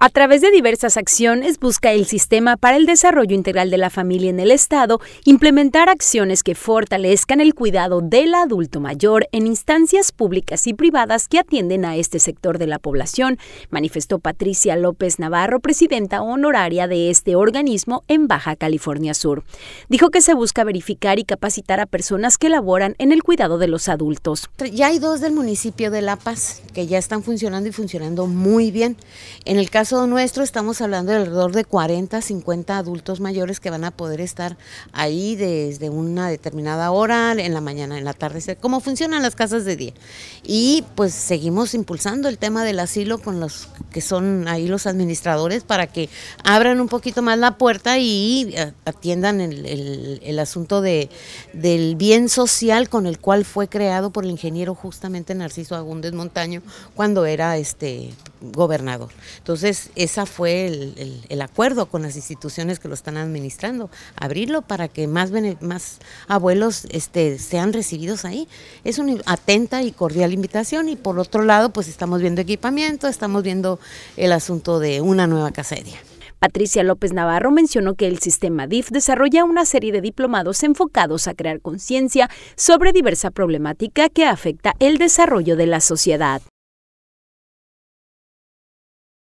A través de diversas acciones busca el Sistema para el Desarrollo Integral de la Familia en el Estado implementar acciones que fortalezcan el cuidado del adulto mayor en instancias públicas y privadas que atienden a este sector de la población, manifestó Patricia López Navarro, presidenta honoraria de este organismo en Baja California Sur. Dijo que se busca verificar y capacitar a personas que laboran en el cuidado de los adultos. Ya hay dos del municipio de La Paz que ya están funcionando y funcionando muy bien. En el caso caso nuestro estamos hablando de alrededor de 40, 50 adultos mayores que van a poder estar ahí desde una determinada hora, en la mañana, en la tarde, como funcionan las casas de día. Y pues seguimos impulsando el tema del asilo con los que son ahí los administradores, para que abran un poquito más la puerta y eh, atiendan el, asunto de, del bien social con el cual fue creado por el ingeniero justamente Narciso Agúndez Montaño cuando era este gobernador. Entonces, ese fue el, acuerdo con las instituciones que lo están administrando, abrirlo para que más, más abuelos este, sean recibidos ahí. Es una atenta y cordial invitación y por otro lado, pues estamos viendo equipamiento, estamos viendo el asunto de una nueva casería. Patricia López Navarro mencionó que el sistema DIF desarrolla una serie de diplomados enfocados a crear conciencia sobre diversa problemática que afecta el desarrollo de la sociedad.